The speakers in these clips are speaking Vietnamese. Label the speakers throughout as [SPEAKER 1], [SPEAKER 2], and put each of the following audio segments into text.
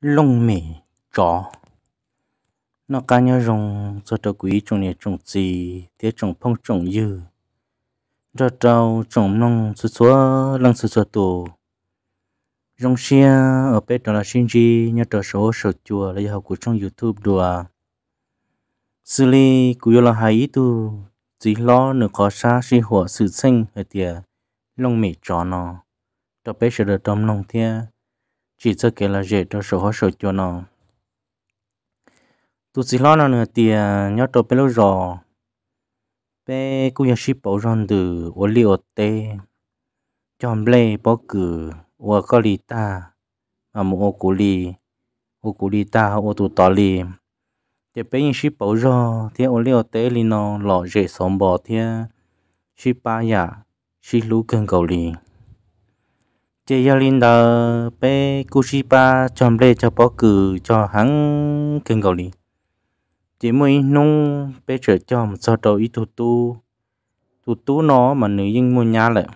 [SPEAKER 1] lông mì chó nó cá nhau rồng cho trâu quý trồng này trồng gì thế trồng phong trồng dư cho trâu trồng nông số số lăng số số tổ rồng xe ở bên đó là sinh chi nhớ trò số sổ chùa là học của trong youtube đùa xử lý của là hai hay tu chỉ lo nửa có xa si hỏa sự sinh ở tiề lông mì chó nó cho bé sẽ được trong nông thiên chỉ cho cái là dễ cho sổ hóa sổ cho nó tụi chỉ lo nó tiền, à, nhớ cho bé lâu rồi bé cũng nhớ ship bảo rằng từ lì liu tê chọn lê bỏ cử ô có lì ta mà một ô cú lì ô cú lì ta ô tụ tỏ lì thì bé nhớ ship bảo rằng thì ô liu tê lì nó lọ dễ sống bỏ thì à, ship ba ya dạ, ship lú cần cầu lì chế yêu linh đó bé kushipa chọn lệ cho bỏ cử cho hắn kinh cầu linh chế mới nung bé trở cho một sao đầu ít thủ tu thủ tu nó mà nữ dân mua nhà lại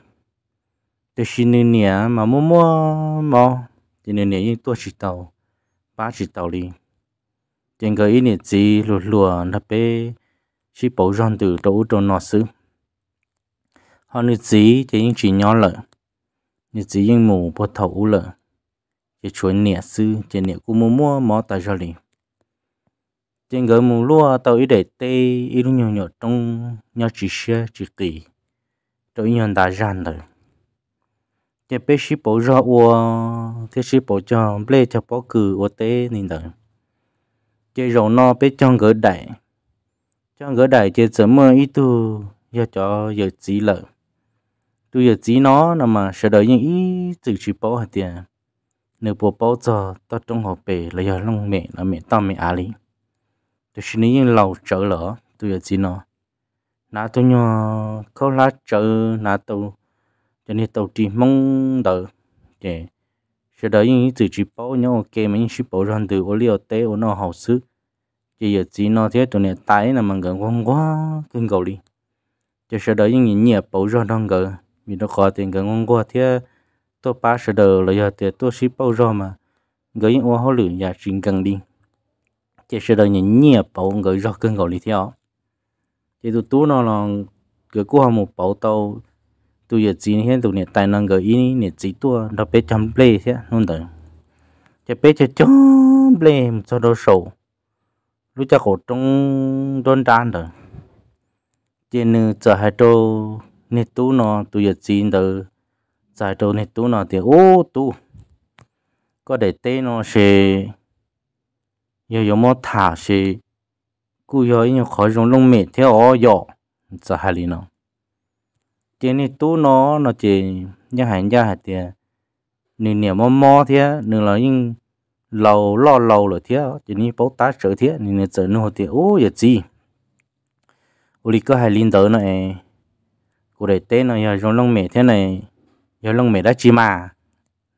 [SPEAKER 1] để xin nữ nhà mà mua mua mò thì nữ nhà dân tua chỉ tàu ba chỉ tàu đi trên cái ý niệm gì lùa lùa là bé chỉ bảo rằng từ đâu cho nó xứ họ nữ gì thì những chỉ nhỏ lại như chỉ yên mù bò thầu u lợ chỉ chuẩn nẻ sư chỉ nẻ cú mua mua mò tại gia đình chỉ người mù lúa tàu ít để tê ít nhiều nhiều trong nhau chỉ xe chỉ kỳ tàu nhiều đã gian rồi chỉ biết chỉ bảo ra u thì chỉ bảo cho ple cho bảo cử u tê nên rồi chỉ rồi nó biết cho người đại cho người đại chỉ sớm mơ ít tu giờ cho giờ chỉ lợi tu giờ chỉ nó là mà sợ đợi những ý tự chỉ bảo hạt tiền nếu bảo bảo cho tao trong hộp bể là giờ lòng mẹ là mẹ tao mẹ à lý tôi xin yên lâu trở lỡ tu giờ chỉ nó nà tôi nhỏ câu lá trở nà tàu cho nên tàu chỉ mong đợi để sợ đợi những ý tự chỉ bảo nhau ok mà những chỉ bảo rằng từ ô liu tế ô nó hậu sức chỉ giờ chỉ nó thế tụi này tái là mình gần quá quá cưng cầu đi cho sợ đợi những nhìn nhẹ bảo rằng đang gần mình nó có tiền cái ngon quá thế tôi ba sờ đầu là giờ thì tôi ship bao giờ mà người ô hỗ lửa nhà chính cần đi chỉ sờ đầu những nhẹ bảo người do cơn gọi đi theo thì tôi tú nó là cái qua một bảo tàu tôi giờ chỉ hiện tụi này tài năng người ý này chỉ tôi nó bé chăm play thế luôn được, chỉ bé chỉ chăm play một số đồ sầu lúc chắc cổ trong đơn đan rồi nữa giờ hai trâu nè tu nó tu giờ chín từ giải trâu nè tu nó thì ô tu có để tên nó sẽ giờ giờ mất thả sẽ cú giờ nhiều khó dùng lông mệt theo ô giờ giờ hai lý nó chỉ nè tu nó nó chỉ nhà hàng nhà hàng tiền, nè nè mò mò thế nè là những lâu lo lâu rồi thế chỉ nè bảo ta sợ thế nè nè sợ nó thì ô giờ gì uli có hai linh tử này cụ để tên nó giờ giống lông mẹ thế này giờ lông mẹ đã chi mà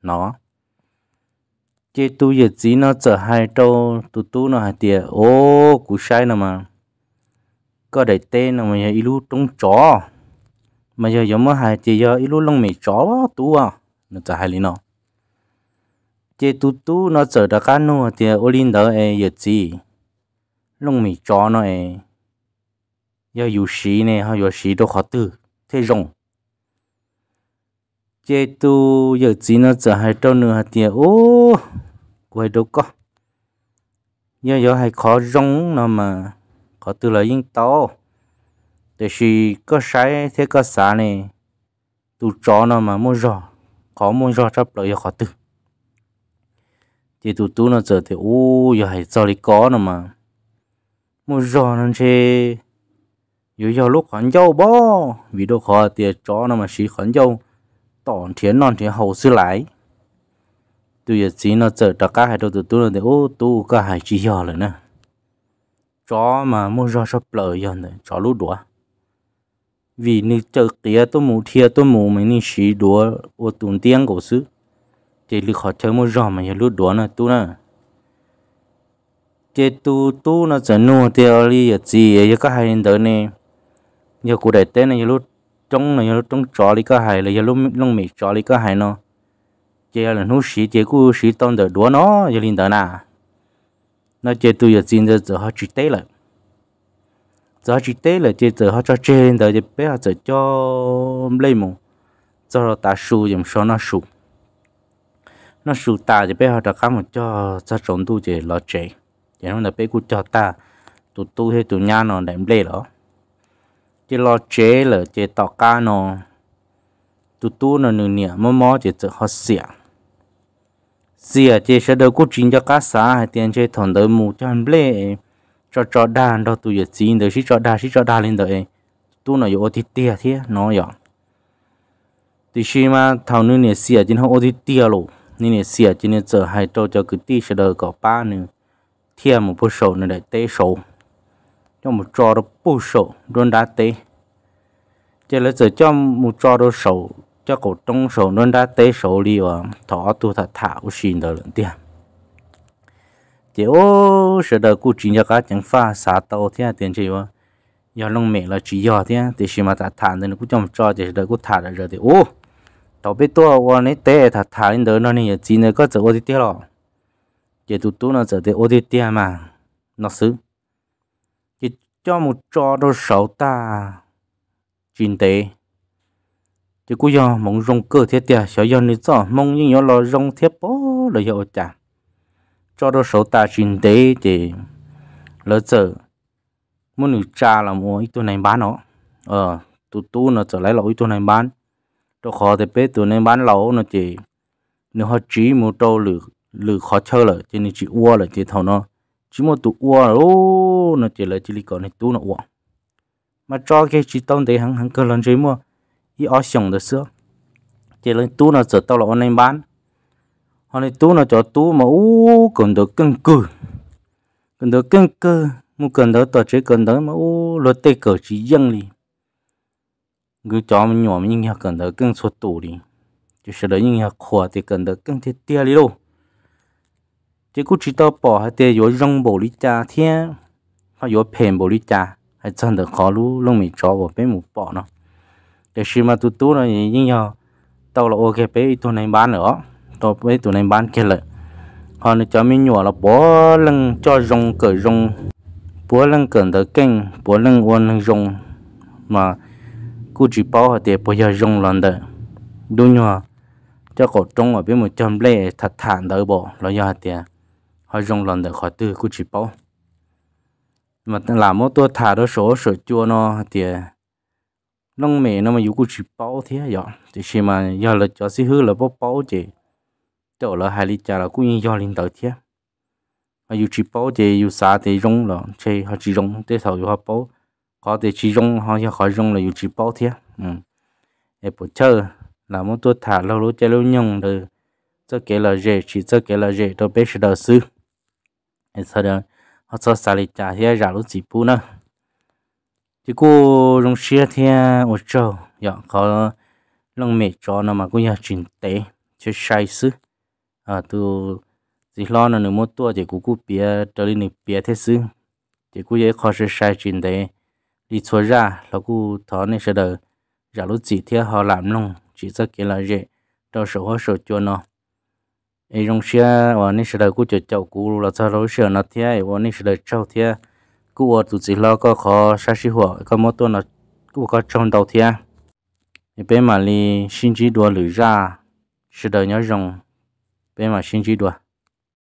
[SPEAKER 1] nó chế tu giờ chỉ nó chở hai trâu tu tu nó hai tiệt ô cú sai nào mà có để tên nào mà giờ ilu trông chó mà giờ giống hai tiệt giờ ilu lông mẹ chó tu à nó chở hai lý nó chế tu tu nó chở đã cá nô tiệt ô linh đó ấy giờ chỉ lông mẹ chó nó ấy giờ dù sĩ này hay dù sĩ đâu khó tử thế rồng chế tu giờ chỉ nó trở hai trâu nửa hạt tiền ô quay đâu có nhớ giờ hay khó rong nó mà có từ là yên to để khi có sai thế có xả này tu chó nó mà mua rò có mua rò chấp lời khó từ chế tu tu nó trở thì ô giờ hay cho đi có nó mà mua rò nó chơi 有要路很久不？vì đâu khó thì cho nó mà xí khẩn dâu tỏn thiên non thiên hậu sư lái tôi giờ chỉ nó chờ tất hai đầu tụi tôi là ô tu cả hai chỉ giờ rồi nè cho mà mua ra sắp lời giờ này cho lúc đùa vì nữ chờ kia tôi mù thia tôi mù mấy nữ xí đùa ô tụng tiếng cổ sư thì lúc họ chơi mua ra mà giờ lúc đùa nè tôi nè chế tu tu nó chờ nua theo đi giờ chỉ các hai đến tới nè giờ cụ đại tế này lúc trong này lúc trong trò lý cái hài là lúc lúc mì trò lý cái hài nó chỉ là nó xí chỉ cụ xí tông đỡ đúa nó giờ linh tờ nà nó chỉ tôi giờ xin giờ giờ họ chỉ tế lại giờ chỉ tế là chế giờ họ cho trên giờ thì bé họ giờ cho lấy mù giờ nó ta sù dùm số nó sù nó sù ta thì bé họ đã khám một cho cho trộn tu chế lo chế chế nó là bé cụ cho ta tụt tu hay tụt nhà nó đem lấy đó chỉ lo chế là chế tỏ ca nó tu tu nó nửa nè mò mò chế tự họ xỉa xỉa chế sẽ đầu cố chính cho cá xã hay tiền chế thằng đỡ mù cho anh lệ cho cho đàn đó tu giờ chín đời xí cho đàn xí cho đàn lên đời tu nó yếu thì tiệt thế nó yếu thì khi mà thằng nửa nè xỉa chính họ thì tiệt luôn, nên nè xỉa chính là giờ hai trâu cho cái tia sẽ đầu có ba nửa thiêm một bộ sầu nữa để tế sầu cho một trò đó bù sổ luôn đá tế chỉ là giờ cho một trò đó sổ cho cổ trong sổ luôn đá tế sổ đi và thọ tu thật thảo xin đời lần tiền chỉ ô sợ đời cụ chỉ cho cá chẳng pha xả tàu thế à, tiền chỉ mà giờ lông mẹ là chỉ giờ thế thì xí mà thật thản nên cũng trong trò chỉ đời cũng thả được rồi thì ô tao biết tôi qua nấy tế thật thả lên đời nó này chỉ này có giờ ô thì tiếc rồi chỉ tụt tụt nó giờ thì ô thì tiếc mà nó xứ cho một trò đồ sáu ta chín tế chứ cú do mong rong cơ thiết tiệt sợ do nên rõ mong nhưng nhớ lo rong thiết bố là hiệu chả cho đồ sáu ta chín tế thì lỡ giờ muốn nữ cha là mua ít tôi này bán nó ờ tụ tu nó trở lại lỗi tôi này bán tôi khó thì bé tôi này bán lẩu nó chỉ nếu họ chỉ một trâu lử lử khó chơi rồi chỉ nên chỉ ua rồi thì thầu nó chỉ một tụ ua ô nó chỉ là chỉ còn này tu nó ua mà cho cái chỉ tông đấy hắn hắn cơ lần chơi mua y ó xong được xưa chỉ là tụ nó sợ tao là online bán hôm này tụ nó cho tụ mà ô, còn được cưng cừ còn được cưng cừ một cần đó tao chỉ cần đó mà ô, lo tê cờ chỉ dân đi cứ cho mình nhỏ mình nhưng cần đó cưng số tù đi chỉ sợ đấy nhưng khó thì đó cưng thiết tia đi 结果知道宝还得要扔玻璃家天，还要骗玻璃家，还真的考虑弄没着我被木宝呢。แต่ชิมาตุตุนะยิ่งยาวตอกเราโอเคไปตัวในบ้านเหรอตอกไปตัวในบ้านแค่เลยพอเนี่ยจะไม่หนัวเราปวลังจอรงเกิดรงปวลังเกิดเดเก่งปวลังอ้วนลังรงมากูจีเป้าเดี๋ยวปวยรงหลังเดดูหนัวจะกดตรงอ่ะเป็นหมดจำเล่ถัดฐานเดอบอกเราอยากเดี๋ยว họ dùng lần được họ tư cũng chỉ bao mà làm một tua thả đó số sửa chua nó thì nông mẹ nó mà dù cũng chỉ bao thế vậy thì khi mà giờ là cho xí hư là bao bao chỉ chỗ là hai lít trà là cũng do linh đầu thế mà dù chỉ bao thì dù xả thì dùng là chơi họ chỉ rong tới sau họ bao họ để chỉ rong họ cho họ rong là dù chỉ bao thế ừ em bữa chơi là một tua thả lâu lâu chơi lâu nhung rồi cho cái là dễ chỉ cho cái là dễ cho bé sẽ đầu sư sau đó họ cho xả lại trả thì trả lúc chỉ bu nữa chứ cô rong xe thì ở chỗ giờ có lòng mẹ cho nó mà cũng giờ chuyển tế chứ sai sự à từ chỉ lo nó nếu một tuổi thì cũng cũng bia trở lên này bia thế sự thì cũng dễ khó sẽ sai chuyển tế đi xóa ra là cũng thọ này sẽ được giả lúc chỉ thì họ làm lòng chỉ cho kia là gì, đâu số họ số cho nó ấy rong xe và nên sẽ đời của chậu cũ là sao rồi xe nó thế và nên sẽ đời chậu thế cũ ở tụt chỉ lo có khó xa xí hộ có một tuần là cũ có trong đầu thế thì bên mà li sinh chỉ đùa lưỡi ra sẽ đời nhớ rong bên mà sinh chỉ đùa